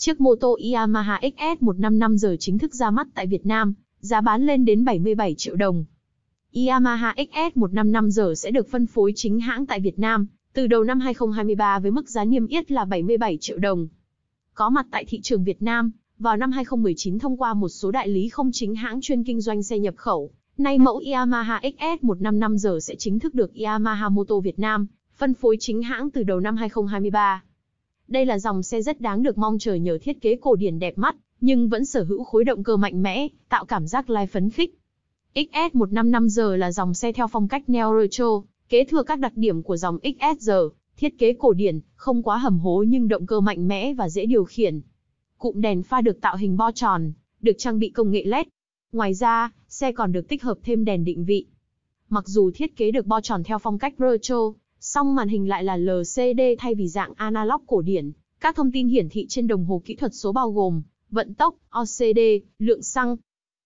Chiếc mô tô Yamaha XS 155 giờ chính thức ra mắt tại Việt Nam, giá bán lên đến 77 triệu đồng. Yamaha XS 155 giờ sẽ được phân phối chính hãng tại Việt Nam từ đầu năm 2023 với mức giá niêm yết là 77 triệu đồng. Có mặt tại thị trường Việt Nam, vào năm 2019 thông qua một số đại lý không chính hãng chuyên kinh doanh xe nhập khẩu, nay mẫu Yamaha XS 155 giờ sẽ chính thức được Yamaha Moto Việt Nam phân phối chính hãng từ đầu năm 2023. Đây là dòng xe rất đáng được mong chờ nhờ thiết kế cổ điển đẹp mắt, nhưng vẫn sở hữu khối động cơ mạnh mẽ, tạo cảm giác lai phấn khích. xs 155 giờ là dòng xe theo phong cách Neo Retro, kế thừa các đặc điểm của dòng XS giờ. thiết kế cổ điển, không quá hầm hố nhưng động cơ mạnh mẽ và dễ điều khiển. Cụm đèn pha được tạo hình bo tròn, được trang bị công nghệ LED. Ngoài ra, xe còn được tích hợp thêm đèn định vị. Mặc dù thiết kế được bo tròn theo phong cách retro, Song màn hình lại là LCD thay vì dạng analog cổ điển. Các thông tin hiển thị trên đồng hồ kỹ thuật số bao gồm vận tốc, OCD, lượng xăng.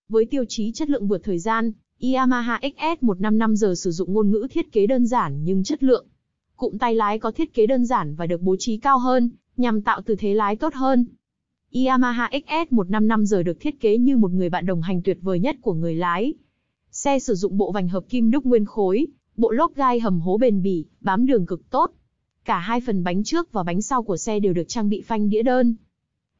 Với tiêu chí chất lượng vượt thời gian, Yamaha XS155 giờ sử dụng ngôn ngữ thiết kế đơn giản nhưng chất lượng. Cụm tay lái có thiết kế đơn giản và được bố trí cao hơn, nhằm tạo tư thế lái tốt hơn. Yamaha XS155 giờ được thiết kế như một người bạn đồng hành tuyệt vời nhất của người lái. Xe sử dụng bộ vành hợp kim đúc nguyên khối, bộ lốp gai hầm hố bền bỉ, bám đường cực tốt. Cả hai phần bánh trước và bánh sau của xe đều được trang bị phanh đĩa đơn.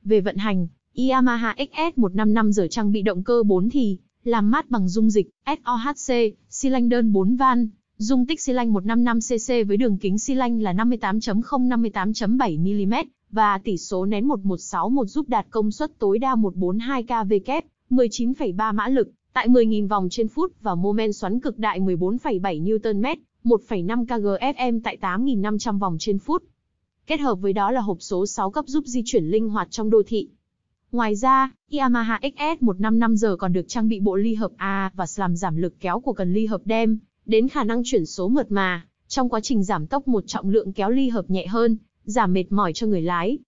Về vận hành, Yamaha XS155 giờ trang bị động cơ 4 thì, làm mát bằng dung dịch SOHC, xi lanh đơn 4 van, dung tích xi lanh 155cc với đường kính xi lanh là 58.058.7 mm và tỷ số nén 1161 giúp đạt công suất tối đa 142 kW, 19,3 mã lực, tại 10.000 vòng trên phút và mô men xoắn cực đại 14,7 Nm, 1,5 kgfm tại 8.500 vòng trên phút. Kết hợp với đó là hộp số 6 cấp giúp di chuyển linh hoạt trong đô thị. Ngoài ra, Yamaha XS155R còn được trang bị bộ ly hợp A và làm giảm lực kéo của cần ly hợp đem, đến khả năng chuyển số mượt mà, trong quá trình giảm tốc một trọng lượng kéo ly hợp nhẹ hơn, giảm mệt mỏi cho người lái.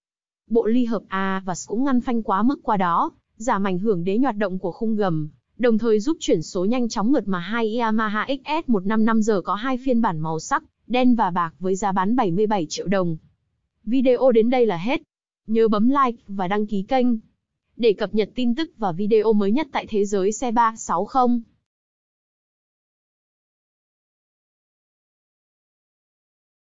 Bộ ly hợp A và cũng ngăn phanh quá mức qua đó, giảm ảnh hưởng đến hoạt động của khung gầm, đồng thời giúp chuyển số nhanh chóng ngược mà hai Yamaha XS155 giờ có hai phiên bản màu sắc, đen và bạc với giá bán 77 triệu đồng. Video đến đây là hết. Nhớ bấm like và đăng ký kênh để cập nhật tin tức và video mới nhất tại thế giới xe 360.